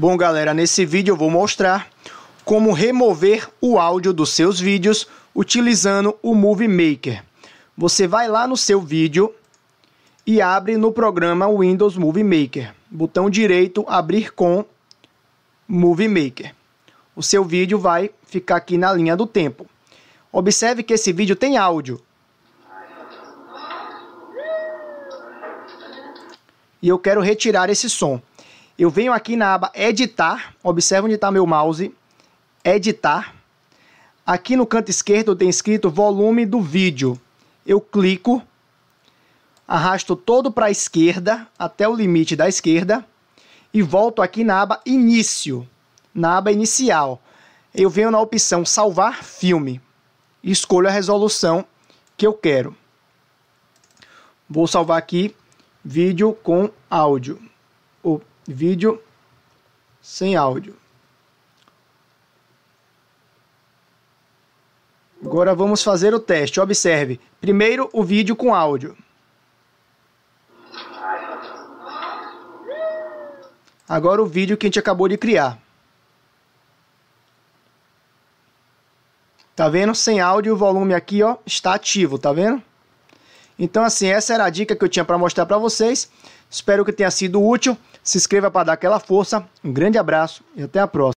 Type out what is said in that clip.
Bom, galera, nesse vídeo eu vou mostrar como remover o áudio dos seus vídeos utilizando o Movie Maker. Você vai lá no seu vídeo e abre no programa Windows Movie Maker. Botão direito, abrir com Movie Maker. O seu vídeo vai ficar aqui na linha do tempo. Observe que esse vídeo tem áudio. E eu quero retirar esse som. Eu venho aqui na aba editar, observa onde está meu mouse, editar. Aqui no canto esquerdo tem escrito volume do vídeo. Eu clico, arrasto todo para a esquerda, até o limite da esquerda, e volto aqui na aba início, na aba inicial. Eu venho na opção salvar filme e escolho a resolução que eu quero. Vou salvar aqui vídeo com áudio vídeo sem áudio. Agora vamos fazer o teste. Observe. Primeiro o vídeo com áudio. Agora o vídeo que a gente acabou de criar. Tá vendo? Sem áudio, o volume aqui, ó, está ativo, tá vendo? Então, assim, essa era a dica que eu tinha para mostrar para vocês. Espero que tenha sido útil. Se inscreva para dar aquela força. Um grande abraço e até a próxima.